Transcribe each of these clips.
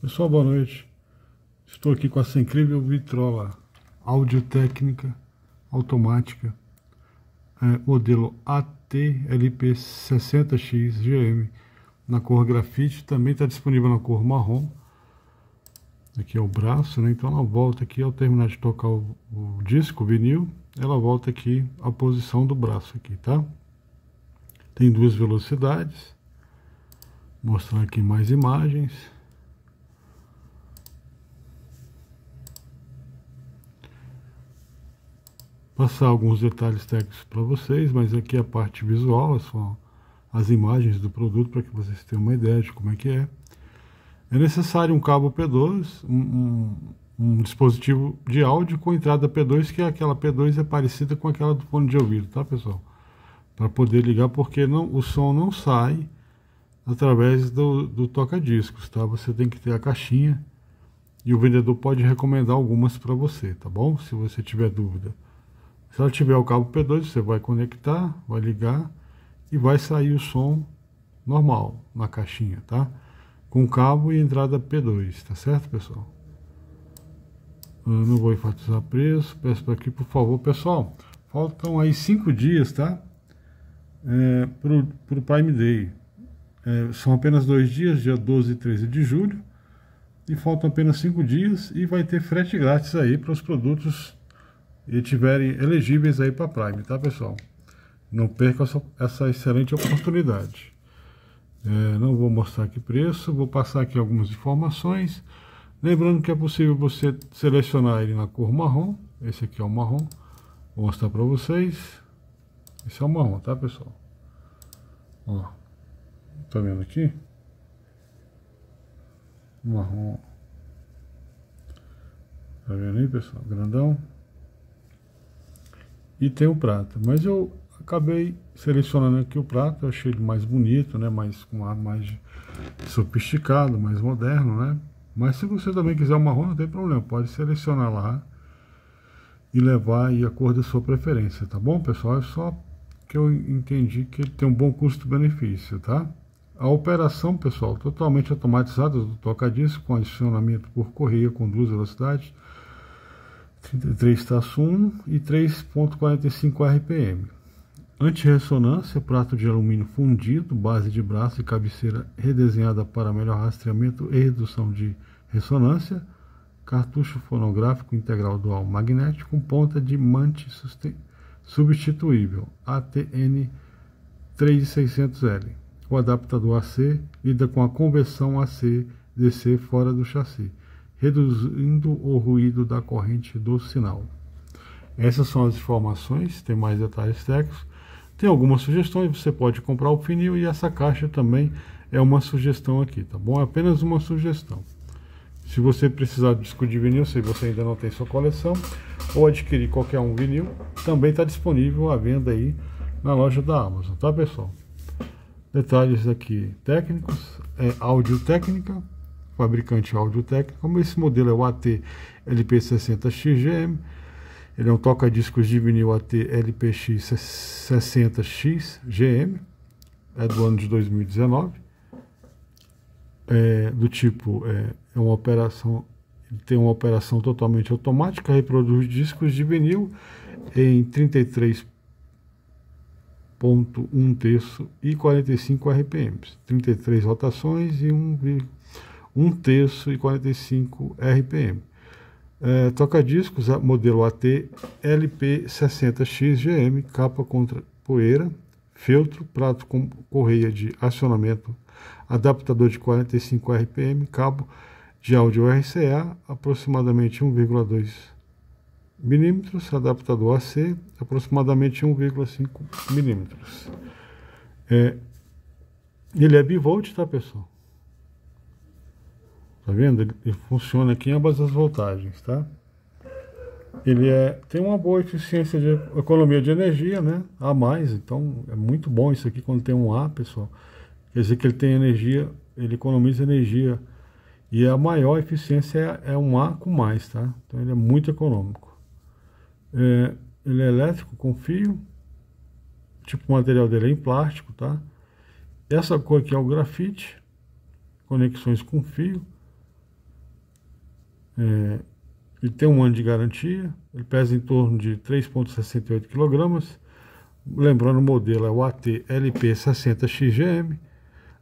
Pessoal, boa noite. Estou aqui com essa incrível vitrola audiotécnica automática, é, modelo ATLP60X GM, na cor grafite, também está disponível na cor marrom. Aqui é o braço, né? Então ela volta aqui, ao terminar de tocar o, o disco, o vinil, ela volta aqui à posição do braço aqui, tá? Tem duas velocidades. Mostrar aqui mais imagens. passar alguns detalhes técnicos para vocês, mas aqui a parte visual, é são as imagens do produto para que vocês tenham uma ideia de como é que é. É necessário um cabo P2, um, um, um dispositivo de áudio com entrada P2, que é aquela P2 é parecida com aquela do fone de ouvido, tá pessoal? Para poder ligar, porque não, o som não sai através do, do toca-discos, tá? Você tem que ter a caixinha e o vendedor pode recomendar algumas para você, tá bom? Se você tiver dúvida. Se ela tiver o cabo P2, você vai conectar, vai ligar e vai sair o som normal na caixinha, tá? Com cabo e entrada P2, tá certo, pessoal? Eu não vou enfatizar preço, peço para aqui, por favor, pessoal. Faltam aí cinco dias, tá? É, para o Prime Day. É, são apenas dois dias, dia 12 e 13 de julho. E faltam apenas cinco dias e vai ter frete grátis aí para os produtos e tiverem elegíveis aí para Prime, tá pessoal? Não perca essa, essa excelente oportunidade. É, não vou mostrar aqui preço, vou passar aqui algumas informações. Lembrando que é possível você selecionar ele na cor marrom. Esse aqui é o marrom. Vou mostrar para vocês. Esse é o marrom, tá pessoal? Ó, tá vendo aqui? Marrom. Tá vendo aí pessoal? Grandão e tem o prata. Mas eu acabei selecionando aqui o prata, eu achei ele mais bonito, né? Mais com um ar mais sofisticado, mais moderno, né? Mas se você também quiser o marrom, não tem problema, pode selecionar lá e levar aí a cor da sua preferência, tá bom, pessoal? É só que eu entendi que ele tem um bom custo-benefício, tá? A operação, pessoal, totalmente automatizada do toca-disco, com adicionamento por correia com duas velocidades, 3-1 e 3.45 RPM. Antirressonância, prato de alumínio fundido, base de braço e cabeceira redesenhada para melhor rastreamento e redução de ressonância. Cartucho fonográfico integral dual magnético com ponta de mante substituível ATN 3600L. O adaptador AC lida com a conversão AC-DC fora do chassi reduzindo o ruído da corrente do sinal. Essas são as informações, tem mais detalhes técnicos. Tem algumas sugestões, você pode comprar o funil e essa caixa também é uma sugestão aqui, tá bom? É apenas uma sugestão. Se você precisar de disco de vinil, se você ainda não tem sua coleção, ou adquirir qualquer um vinil, também está disponível à venda aí na loja da Amazon, tá pessoal? Detalhes aqui técnicos, é áudio técnica, fabricante áudio técnico, como esse modelo é o AT LP60XGM, ele é um toca-discos de vinil AT LPX60XGM, é do ano de 2019, é, do tipo, é, é uma operação, ele tem uma operação totalmente automática, reproduz discos de vinil em 33 terço e 45 RPMs, 33 rotações e 1,5 1 terço e 45 RPM. É, Toca-discos modelo AT LP60XGM, capa contra poeira, feltro, prato com correia de acionamento, adaptador de 45 RPM, cabo de áudio RCA, aproximadamente 1,2 milímetros adaptador AC, aproximadamente 1,5 milímetros. É, ele é bivolt, tá pessoal? Tá vendo? Ele funciona aqui em ambas as voltagens, tá? Ele é, tem uma boa eficiência de economia de energia, né? A mais, então é muito bom isso aqui quando tem um A, pessoal. Quer dizer que ele tem energia, ele economiza energia. E a maior eficiência é, é um A com mais, tá? Então ele é muito econômico. É, ele é elétrico com fio. Tipo, o material dele é em plástico, tá? Essa cor aqui é o grafite. Conexões com fio. É, ele tem um ano de garantia, ele pesa em torno de 3,68 kg. Lembrando, o modelo é o AT-LP60XGM.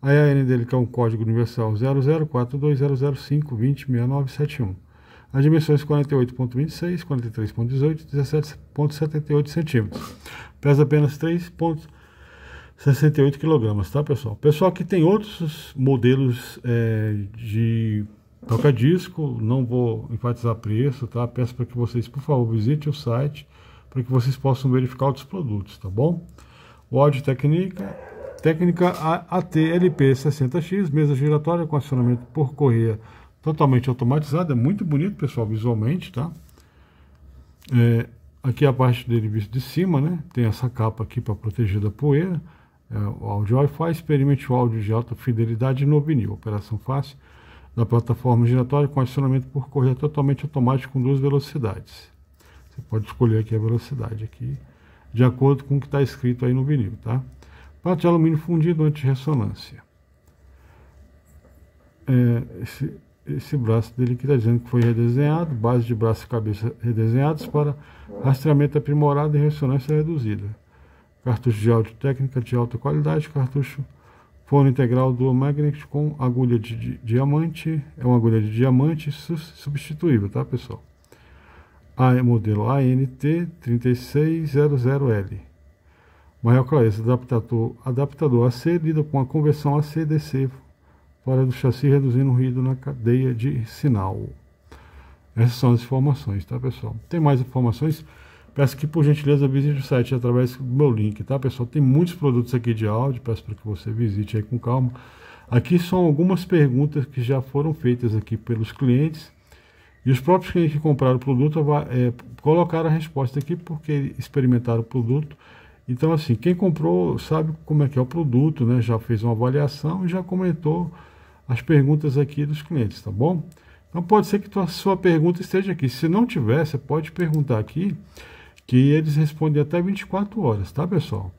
A EAN dele que é um código universal 00420052069701. As dimensões 48,26, 43,18, 17,78 cm. Pesa apenas 3,68 kg, tá pessoal? Pessoal aqui tem outros modelos é, de Toca disco, não vou enfatizar preço, tá? Peço para que vocês, por favor, visitem o site para que vocês possam verificar outros produtos, tá bom? O áudio técnica, técnica ATLP 60X, mesa giratória com acionamento por correia totalmente automatizada, é muito bonito, pessoal, visualmente, tá? É, aqui a parte dele visto de cima, né? Tem essa capa aqui para proteger da poeira. É, o áudio Wi-Fi, experimente o áudio de alta fidelidade no vinil. Operação fácil da plataforma giratória com acionamento por correr totalmente automático com duas velocidades. Você pode escolher aqui a velocidade aqui, de acordo com o que está escrito aí no vinil, tá? Parte de alumínio fundido anti-ressonância. É, esse, esse braço dele que está dizendo que foi redesenhado, base de braço e cabeça redesenhados para rastreamento aprimorado e ressonância reduzida. Cartucho de áudio técnica de alta qualidade, cartucho Forno integral do magnet com agulha de, diamante, é uma agulha de diamante su substituível, tá pessoal? A, é modelo ANT3600L. Maior clareza, adaptador, adaptador AC lida com a conversão AC-DC fora do chassi, reduzindo o ruído na cadeia de sinal. Essas são as informações, tá pessoal? Tem mais informações? Peço que, por gentileza, visite o site através do meu link, tá, pessoal? Tem muitos produtos aqui de áudio, peço para que você visite aí com calma. Aqui são algumas perguntas que já foram feitas aqui pelos clientes. E os próprios clientes que compraram o produto é, colocaram a resposta aqui porque experimentaram o produto. Então, assim, quem comprou sabe como é que é o produto, né? Já fez uma avaliação e já comentou as perguntas aqui dos clientes, tá bom? Então, pode ser que a sua pergunta esteja aqui. Se não tiver, você pode perguntar aqui que eles respondem até 24 horas, tá pessoal?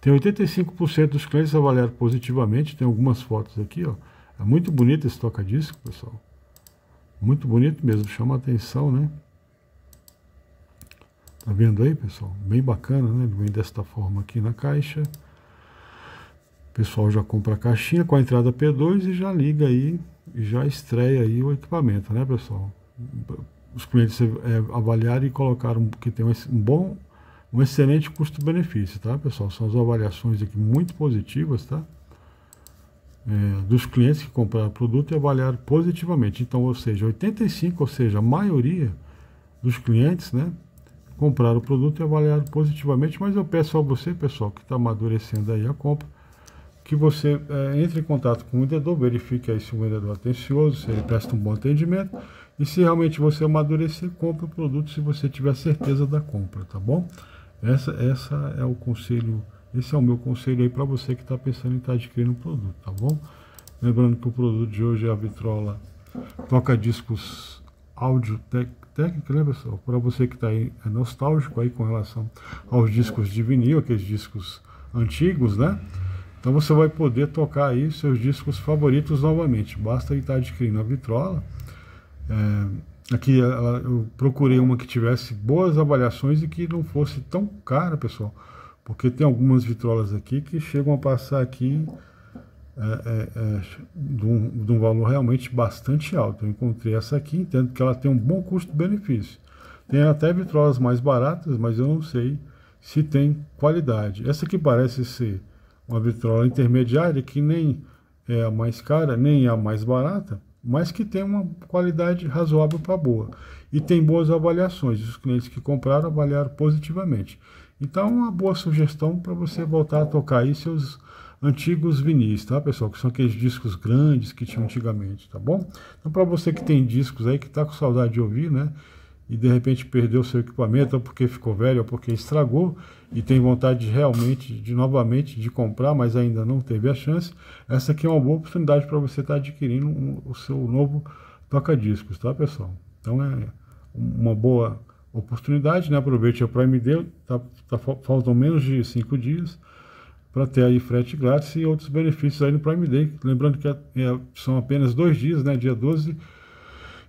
Tem 85% dos clientes avaliaram positivamente, tem algumas fotos aqui, ó. É muito bonito esse toca-disco, pessoal. Muito bonito mesmo, chama atenção, né? Tá vendo aí, pessoal? Bem bacana, né? Ele vem desta forma aqui na caixa. O pessoal já compra a caixinha com a entrada P2 e já liga aí, e já estreia aí o equipamento, né, pessoal? os clientes é, avaliarem e colocaram que tem um, um bom, um excelente custo-benefício, tá, pessoal? São as avaliações aqui muito positivas, tá? É, dos clientes que compraram o produto e avaliaram positivamente. Então, ou seja, 85, ou seja, a maioria dos clientes, né, compraram o produto e avaliaram positivamente. Mas eu peço a você, pessoal, que está amadurecendo aí a compra, que você é, entre em contato com o vendedor, verifique aí se o vendedor é atencioso, se ele presta um bom atendimento e se realmente você amadurecer, compra o produto se você tiver certeza da compra, tá bom? Essa, essa é o conselho, esse é o meu conselho aí para você que está pensando em estar tá adquirindo um produto, tá bom? Lembrando que o produto de hoje é a vitrola toca discos áudio técnica, né pessoal? Para você que está aí é nostálgico aí com relação aos discos de vinil, aqueles discos antigos, né? Então você vai poder tocar aí seus discos favoritos novamente. Basta estar tá adquirindo a vitrola é, aqui ela, eu procurei uma que tivesse boas avaliações e que não fosse tão cara, pessoal, porque tem algumas vitrolas aqui que chegam a passar aqui é, é, é, de, um, de um valor realmente bastante alto. Eu encontrei essa aqui, entendo que ela tem um bom custo-benefício. Tem até vitrolas mais baratas, mas eu não sei se tem qualidade. Essa aqui parece ser uma vitrola intermediária que nem é a mais cara, nem é a mais barata, mas que tem uma qualidade razoável para boa. E tem boas avaliações, os clientes que compraram avaliaram positivamente. Então, uma boa sugestão para você voltar a tocar aí seus antigos vinis, tá, pessoal? Que são aqueles discos grandes que tinham antigamente, tá bom? Então, para você que tem discos aí, que está com saudade de ouvir, né? e de repente perdeu seu equipamento, ou porque ficou velho, ou porque estragou e tem vontade de realmente, de novamente, de comprar, mas ainda não teve a chance, essa aqui é uma boa oportunidade para você estar tá adquirindo um, o seu novo toca-discos, tá pessoal? Então é uma boa oportunidade, né? Aproveite o Prime Day, tá, tá, faltam menos de cinco dias para ter aí frete grátis e outros benefícios aí no Prime Day. Lembrando que é, é, são apenas dois dias, né? Dia 12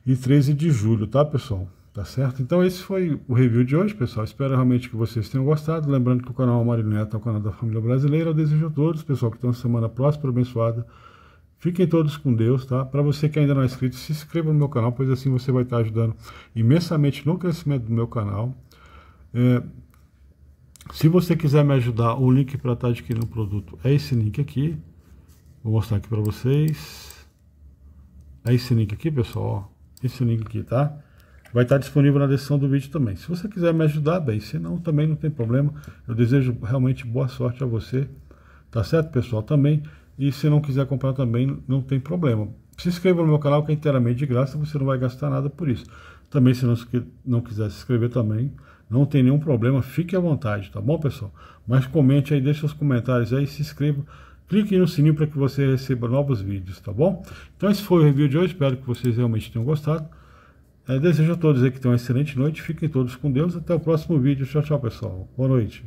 e 13 de julho, tá pessoal? Tá certo? Então esse foi o review de hoje, pessoal. Espero realmente que vocês tenham gostado. Lembrando que o canal Amarelo Neto é o canal da família brasileira. Eu desejo a todos, pessoal, que tenham uma semana próxima abençoada. Fiquem todos com Deus, tá? Para você que ainda não é inscrito, se inscreva no meu canal, pois assim você vai estar ajudando imensamente no crescimento do meu canal. É, se você quiser me ajudar, o link para estar tá adquirindo o produto é esse link aqui. Vou mostrar aqui para vocês. É esse link aqui, pessoal. Ó. Esse link aqui, Tá? Vai estar disponível na descrição do vídeo também. Se você quiser me ajudar, bem, se não, também não tem problema. Eu desejo realmente boa sorte a você, tá certo, pessoal? Também, e se não quiser comprar também, não tem problema. Se inscreva no meu canal que é inteiramente de graça, você não vai gastar nada por isso. Também, se não, não quiser se inscrever também, não tem nenhum problema, fique à vontade, tá bom, pessoal? Mas comente aí, deixe seus comentários aí, se inscreva, clique no sininho para que você receba novos vídeos, tá bom? Então esse foi o review de hoje, espero que vocês realmente tenham gostado. É, desejo a todos aí que tenham uma excelente noite, fiquem todos com Deus, até o próximo vídeo. Tchau, tchau, pessoal. Boa noite.